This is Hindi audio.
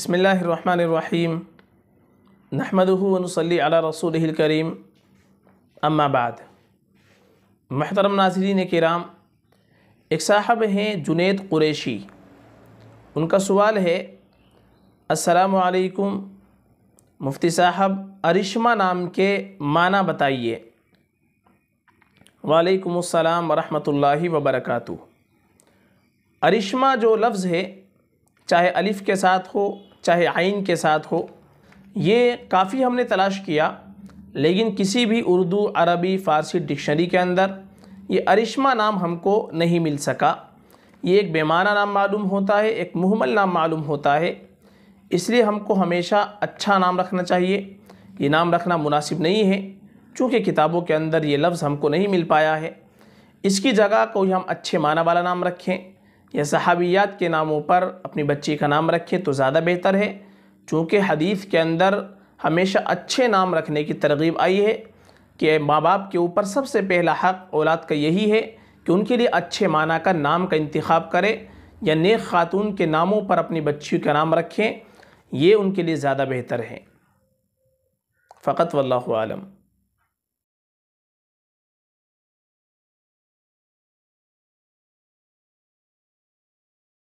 बसमीम नहमदनसली रसूल करीम अम्माबाद महतरम नाजरीन कराम एक साहब हैं जुनेद कुरैशी उनका सवाल है असलकुम मुफ्ती साहब अरिश्मा नाम के माना बताइए वालेकुम अस्सलाम वरहमतुल्लाहि वबरकातु अरिश्मा जो लफ्ज़ है चाहे अलिफ़ के साथ हो चाहे आइन के साथ हो ये काफ़ी हमने तलाश किया लेकिन किसी भी उर्दू अरबी फ़ारसी डिक्शनरी के अंदर ये अरिश्मा नाम हमको नहीं मिल सका ये एक बेमाना नाम मालूम होता है एक मुहमल नाम मालूम होता है इसलिए हमको हमेशा अच्छा नाम रखना चाहिए ये नाम रखना मुनासिब नहीं है चूँकि किताबों के अंदर ये लफ्ज़ हमको नहीं मिल पाया है इसकी जगह कोई हम अच्छे माना वाला नाम रखें या सहाबियात के नामों पर अपनी बच्ची का नाम रखें तो ज़्यादा बेहतर है चूँकि हदीस के अंदर हमेशा अच्छे नाम रखने की तरगीब आई है कि माँ बाप के ऊपर सबसे पहला हक़ औलाद का यही है कि उनके लिए अच्छे माना का नाम का इंतखब करें या नेक ख़ातून के नामों पर अपनी बच्ची का नाम रखें ये उनके लिए ज़्यादा बेहतर है फ़कत वल्लम